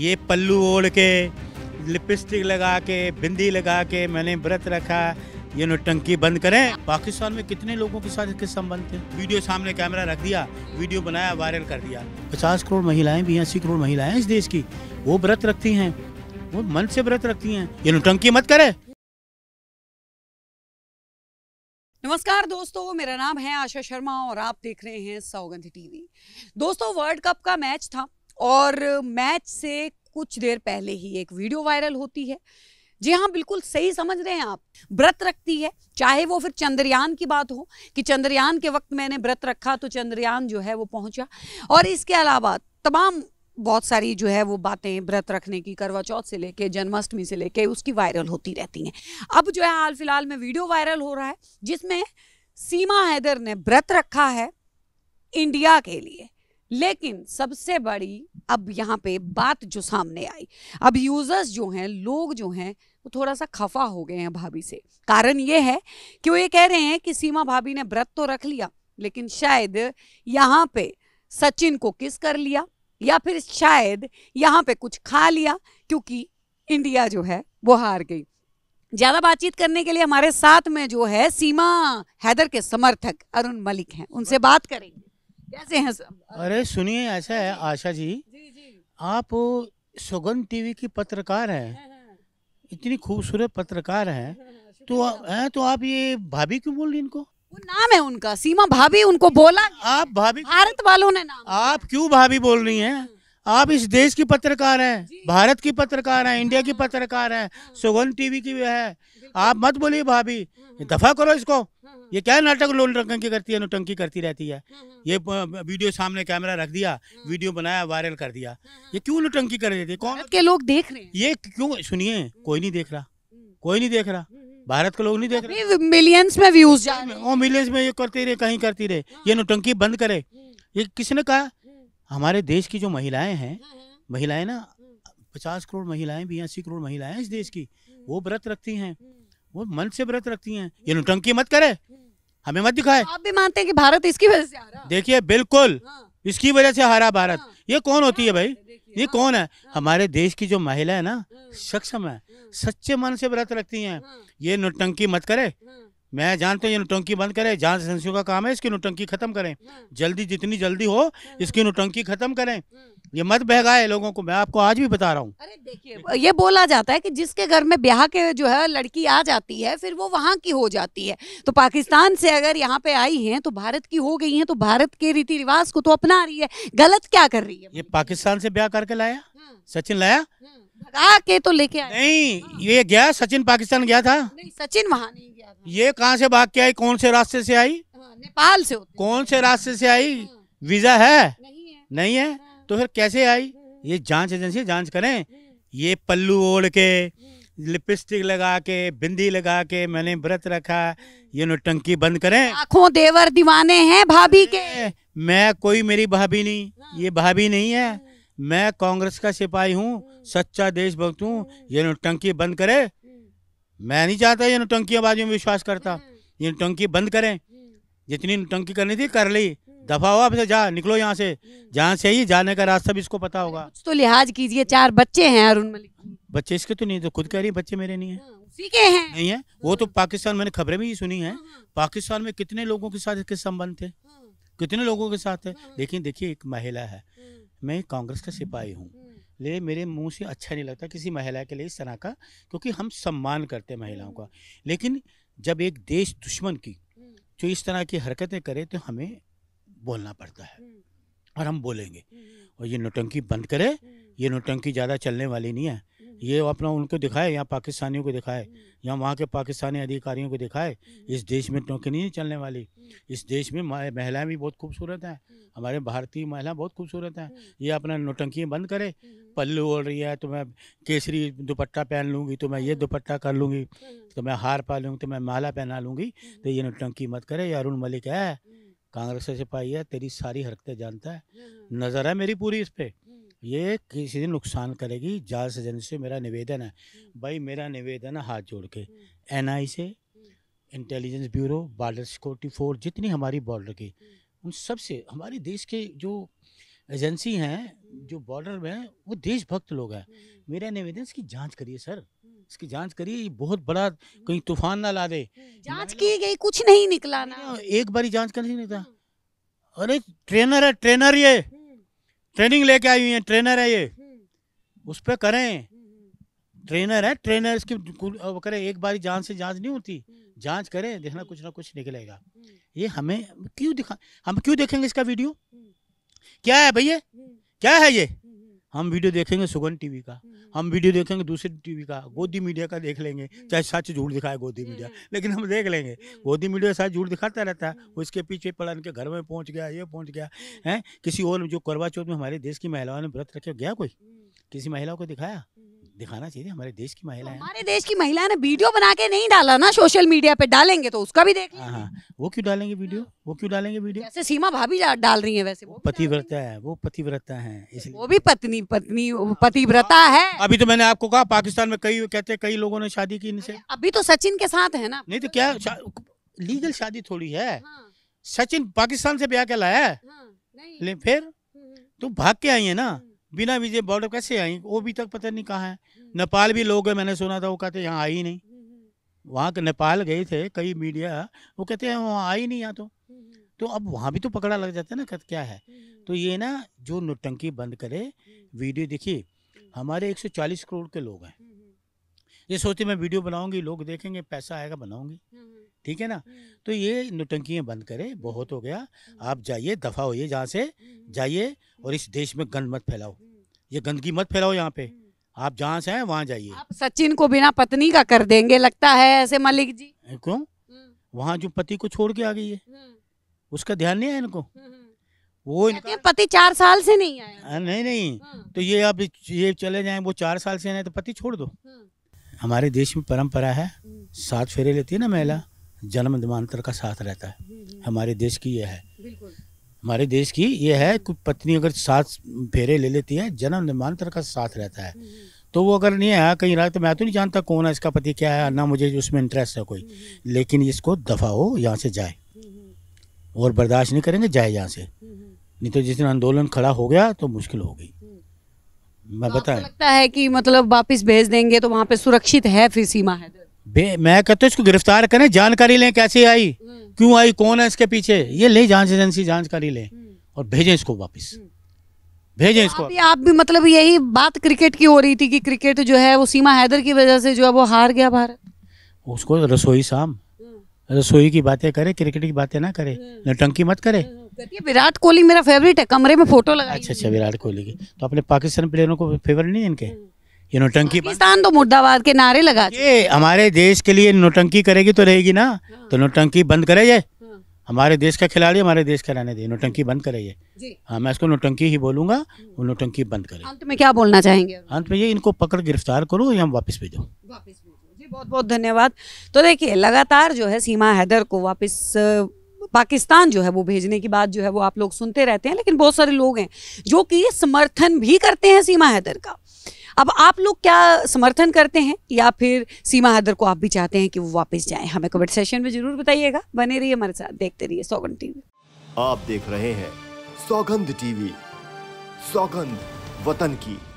ये पल्लू ओढ़ के लिपस्टिक लगा के बिंदी लगा के मैंने व्रत रखा ये नो टंकी बंद करें पाकिस्तान में कितने लोगों के साथ इसके संबंध थे वीडियो सामने कैमरा रख दिया वीडियो बनाया वायरल कर दिया पचास करोड़ महिलाएं भी अस्सी करोड़ महिलाएं इस देश की वो व्रत रखती हैं वो मन से व्रत रखती हैं ये नो टंकी मत करे नमस्कार दोस्तों मेरा नाम है आशा शर्मा और आप देख रहे हैं सौगंध टीवी दोस्तों वर्ल्ड कप का मैच था और मैच से कुछ देर पहले ही एक वीडियो वायरल होती है जी हाँ बिल्कुल सही समझ रहे हैं आप व्रत रखती है चाहे वो फिर चंद्रयान की बात हो कि चंद्रयान के वक्त मैंने व्रत रखा तो चंद्रयान जो है वो पहुंचा और इसके अलावा तमाम बहुत सारी जो है वो बातें व्रत रखने की करवा चौथ से लेके जन्माष्टमी से लेके उसकी वायरल होती रहती हैं अब जो है हाल फिलहाल में वीडियो वायरल हो रहा है जिसमें सीमा हैदर ने व्रत रखा है इंडिया के लिए लेकिन सबसे बड़ी अब यहाँ पे बात जो सामने आई अब यूजर्स जो हैं लोग जो हैं वो थोड़ा सा खफा हो गए हैं भाभी से कारण ये है कि वो ये कह रहे हैं कि सीमा भाभी ने व्रत तो रख लिया लेकिन शायद यहाँ पे सचिन को किस कर लिया या फिर शायद यहाँ पे कुछ खा लिया क्योंकि इंडिया जो है वो हार गई ज्यादा बातचीत करने के लिए हमारे साथ में जो है सीमा हैदर के समर्थक अरुण मलिक हैं उनसे बात करेंगे कैसे हैं अरे सुनिए ऐसा है हाँ आशा जी, जी। आप सुगंध टीवी की पत्रकार हैं हाँ, हाँ। इतनी खूबसूरत पत्रकार हैं तो हैं तो आप ये भाभी क्यों बोल रही इनको वो नाम है उनका सीमा भाभी उनको बोला आप भाभी भारत वालों ने नाम आप क्यों भाभी बोल रही हैं आप इस देश की पत्रकार हैं भारत की पत्रकार हैं इंडिया की हाँ। पत्रकार हैं हाँ। सुगंध टीवी की है आप मत बोलिए भाभी हाँ, दफा करो इसको ये क्या नाटक लोन रंगी करती है नोटंकी करती रहती है ये वीडियो सामने कैमरा रख दिया वीडियो बनाया वायरल कर दिया ये क्यों नोटंकी कर देती है कौन के लोग देख रहे हैं ये क्यों सुनिए कोई नहीं देख रहा हम्म। कोई नहीं देख रहा हम्म, हम्म। भारत के लोग नहीं देख रहे मिलियंस में व्यूज मिलियंस में ये करती रहे कहीं करती रहे ये नोटंकी बंद करे ये किसने कहा हमारे देश की जो महिलाएं हैं हम्म, हम्म। महिलाएं ना हम्म। पचास करोड़ महिलाएं भी अस्सी करोड़ महिलाएं इस देश की वो व्रत रखती हैं वो मन से व्रत रखती हैं ये नुटंकी मत करे हमें मत दिखाए आप भी मानते हैं कि भारत इसकी वजह से देखिए बिल्कुल हाँ। इसकी वजह से हारा भारत हाँ। ये कौन होती है हाँ, भाई ये कौन है हमारे देश की जो महिला है ना सक्षम है सच्चे मन से व्रत रखती हैं ये नुटंकी मत करे मैं जानते ये नोटंकी बंद करें जांच एजेंसियों का काम है इसकी नोटंकी खत्म करें हाँ। जल्दी जितनी जल्दी हो हाँ। इसकी नोटंकी खत्म करें हाँ। ये मत बहगाए लोगों को मैं आपको आज भी बता रहा हूँ ये बोला जाता है कि जिसके घर में ब्याह के जो है लड़की आ जाती है फिर वो वहाँ की हो जाती है तो पाकिस्तान से अगर यहाँ पे आई है तो भारत की हो गई है तो भारत के रीति रिवाज को तो अपना रही है गलत क्या कर रही है ये पाकिस्तान से ब्याह करके लाया सचिन लाया भगा के तो लेके आए नहीं हाँ। ये गया सचिन पाकिस्तान गया था नहीं सचिन वहाँ नहीं गया था ये कहाँ से भाग के आई कौन से रास्ते से आई हाँ, नेपाल से कौन से रास्ते से आई हाँ। वीजा है नहीं है तो फिर कैसे आई ये जांच एजेंसी जांच करें ये पल्लू ओढ़ के लिपस्टिक लगा के बिंदी लगा के मैंने व्रत रखा ये टंकी बंद करें आँखों देवर दीवाने हैं भाभी के मैं कोई मेरी भाभी नहीं ये भाभी नहीं है मैं कांग्रेस का सिपाही हूँ सच्चा देशभक्त हूँ ये नोटंकी बंद करे मैं नहीं चाहता ये नोटंकियाबाजी में विश्वास करता ये टंकी बंद करें जितनी टंकी करनी थी कर ली दफा हो आपसे जा निकलो यहाँ से जहाँ से ही जाने का रास्ता भी इसको पता होगा कुछ तो लिहाज कीजिए चार बच्चे हैं अरुण मलिक बच्चे इसके तो नहीं तो खुद कह रही बच्चे मेरे नहीं है हाँ, सीखे हैं नहीं है वो तो पाकिस्तान मैंने खबरें भी सुनी है पाकिस्तान में कितने लोगों के साथ इसके संबंध थे हाँ। कितने लोगों के साथ है हाँ। लेकिन देखिए एक महिला है मैं कांग्रेस का सिपाही हूँ हम्म। ले मेरे मुंह से अच्छा नहीं लगता किसी महिला के लिए इस तरह का क्योंकि हम सम्मान करते हैं महिलाओं का हम्म। लेकिन जब एक देश दुश्मन की हम्म। जो इस तरह की हरकतें करे तो हमें बोलना पड़ता है और हम बोलेंगे और ये नोटंकी बंद करे ये नोटंकी ज़्यादा चलने वाली नहीं है ये अपना उनको दिखाए यहाँ पाकिस्तानियों को दिखाए या वहाँ के पाकिस्तानी अधिकारियों को दिखाए इस देश में नौकरी नहीं चलने वाली इस देश में महिलाएं भी बहुत खूबसूरत हैं हमारे भारतीय महिलाएं बहुत खूबसूरत हैं ये अपना नोटंकी बंद करे पल्लू ओढ़ रही है तो मैं केसरी दुपट्टा पहन लूँगी तो मैं ये दुपट्टा कर लूँगी तो मैं हार पा लूँगी तो मैं माला पहना लूँगी तो ये नोटंकी मत करे ये अरुण मलिक है कांग्रेस से सिपाही है तेरी सारी हरकतें जानता है नज़र है मेरी पूरी इस पर ये किसी दिन नुकसान करेगी जाल सजन से मेरा निवेदन है भाई मेरा निवेदन है हाथ जोड़ के एनआई से intelligence bureau border security force जितनी हमारी बॉर्डर की उन सब से हमारे देश के जो एजेंसी हैं जो बॉर्डर में हैं वो देशभक्त लोग हैं मेरा निवेदन इसकी जांच करिए सर इसकी जांच करिए ये बहुत बड़ा कहीं तूफान ना ला दे जांच की गई कुछ नहीं निकला ना एक बारी जांच कर नहीं निकला अरे ट्रेनर है ट्रेनर ये ट्रेनिंग लेके आई हुई है ट्रेनर है ये हम्म। उस पर करें हम्म। ट्रेनर है ट्रेनर इसकी करें एक बार जांच से जांच नहीं होती हम्म। जांच करें देखना कुछ ना कुछ निकलेगा ये हमें क्यों दिखा हम क्यों देखेंगे इसका वीडियो क्या है भैया क्या है ये हम वीडियो देखेंगे सुगन टीवी का हम्म। हम वीडियो देखेंगे दूसरे टीवी का गोदी मीडिया का देख लेंगे हम्म। चाहे सच झूठ दिखाए गोदी मीडिया हम्म। लेकिन हम देख लेंगे गोदी मीडिया सच झूठ दिखाता रहता है उसके पीछे पड़ा इनके घर में पहुंच गया ये पहुंच गया है किसी और जो करवा चौथ में हमारे देश की महिलाओं ने व्रत रखे गया कोई किसी महिला को दिखाया दिखाना चाहिए हमारे देश की महिला हमारे देश की महिला ने वीडियो बना के नहीं डाला ना सोशल मीडिया पे डालेंगे तो उसका भी देख हाँ, हाँ। वो क्यों डालेंगे वीडियो हाँ। वो क्यों डालेंगे वीडियो जैसे सीमा भाभी डाल रही है वैसे वो पतिव्रता है वो पतिव्रता है इसलिए वो भी पत्नी पत्नी पतिव्रता हाँ। है अभी तो मैंने आपको कहा पाकिस्तान में कई कहते कई लोगों ने शादी की इनसे अभी तो सचिन के साथ है ना नहीं तो क्या लीगल शादी थोड़ी है सचिन पाकिस्तान से ब्याह के लाया है फिर हम्म। तुम भाग के आई है ना हम्म। बिना वीजे बॉर्डर कैसे आई वो भी तक पता नहीं कहाँ है हम्म। नेपाल भी लोग हैं मैंने सुना था वो कहते यहाँ आई ही नहीं हम्म, हम्म। वहाँ के नेपाल गए थे कई मीडिया वो कहते हैं वहाँ आई नहीं यहाँ तो तो अब वहाँ भी तो पकड़ा लग जाता है ना क्या है तो ये ना जो नोटंकी बंद करे वीडियो देखिए हमारे 140 करोड़ के लोग हैं ये सोचते मैं वीडियो बनाऊंगी लोग देखेंगे पैसा आएगा बनाऊंगी ठीक है ना तो ये नोटंकियाँ बंद करें बहुत हो गया आप जाइए दफ़ा होइए जहाँ से जाइए और इस देश में गंद मत फैलाओ ये गंदगी मत फैलाओ यहाँ पे आप जहाँ से हैं वहाँ जाइए आप सचिन को बिना पत्नी का कर देंगे लगता है ऐसे मलिक जी क्यों वहाँ जो पति को छोड़ के आ गई है उसका ध्यान नहीं है इनको वो इनका पति चार साल से नहीं आया नहीं नहीं तो ये अब ये चले जाए वो चार साल से नहीं तो पति छोड़ दो हमारे देश में परंपरा है सात फेरे लेती है ना महिला जन्म जन्मांतर का साथ रहता है हमारे देश की यह है हमारे देश की यह है कि पत्नी अगर साथ फेरे ले लेती है जन्म जन्मांतर का साथ रहता है तो वो अगर नहीं आया कहीं रहा तो मैं तो नहीं जानता कौन है इसका पति क्या है ना मुझे उसमें इंटरेस्ट है कोई लेकिन इसको दफा हो यहाँ से जाए और बर्दाश्त नहीं करेंगे जाए यहाँ से नहीं तो जिस दिन आंदोलन खड़ा हो गया तो मुश्किल हो गई मैं तो बता लगता है कि मतलब वापस भेज देंगे तो वहाँ पे सुरक्षित है फिर सीमा है मैं मैं कहते इसको गिरफ्तार करें जानकारी लें कैसे आई हम्म। क्यों आई कौन है इसके पीछे ये ले जांच एजेंसी जानकारी लें हम्म। और भेजें इसको वापस हम्म। भेजें तो इसको अभी आप भी मतलब यही बात क्रिकेट की हो रही थी कि क्रिकेट जो है वो सीमा हैदर की वजह से जो है वो हार गया भारत उसको रसोई शाम रसोई की बातें करे क्रिकेट की बातें ना करे नटंकी मत करे विराट कोहली मेरा फेवरेट है कमरे में फोटो लगा अच्छा अच्छा विराट कोहली की तो अपने पाकिस्तान प्लेयरों को फेवरेट नहीं इनके ये नोटंकी पाकिस्तान तो मुर्दाबाद के नारे लगा ये हमारे देश के लिए नोटंकी करेगी तो रहेगी ना हाँ। तो नोटंकी बंद करे ये हाँ। हमारे देश का खिलाड़ी हमारे देश का रहने दे नोटंकी बंद करे ये हाँ मैं इसको नोटंकी ही बोलूंगा हम्म। वो नोटंकी बंद करे अंत में क्या बोलना चाहेंगे अंत में ये इनको पकड़ गिरफ्तार करो या हम वापस भेजो जी बहुत बहुत धन्यवाद तो देखिए लगातार जो है सीमा हैदर को वापस पाकिस्तान जो है वो भेजने की बात जो है वो आप लोग सुनते रहते हैं लेकिन बहुत सारे लोग हैं जो कि समर्थन भी करते हैं सीमा हैदर का अब आप लोग क्या समर्थन करते हैं या फिर सीमा हैदर को आप भी चाहते हैं कि वो वापस जाए हमें कमेंट सेशन में जरूर बताइएगा बने रहिए हमारे साथ देखते रहिए सौगंध टीवी आप देख रहे हैं सौगंध टीवी सौगंध वतन की